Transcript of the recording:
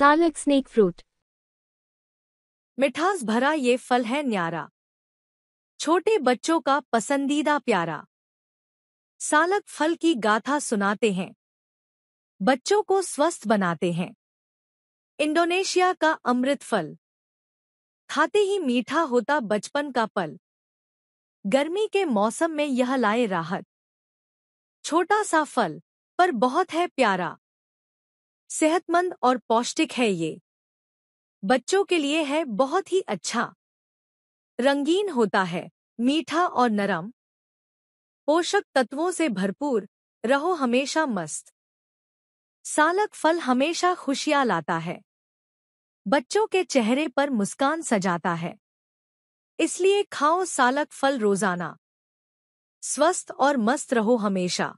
चालक snake fruit मिठास भरा ये फल है न्यारा छोटे बच्चों का पसंदीदा प्यारा सालक फल की गाथा सुनाते हैं बच्चों को स्वस्थ बनाते हैं इंडोनेशिया का अमृत फल खाते ही मीठा होता बचपन का पल गर्मी के मौसम में यह लाए राहत छोटा सा फल पर बहुत है प्यारा सेहतमंद और पौष्टिक है ये बच्चों के लिए है बहुत ही अच्छा रंगीन होता है मीठा और नरम पोषक तत्वों से भरपूर रहो हमेशा मस्त सालक फल हमेशा खुशियां लाता है बच्चों के चेहरे पर मुस्कान सजाता है इसलिए खाओ सालक फल रोजाना स्वस्थ और मस्त रहो हमेशा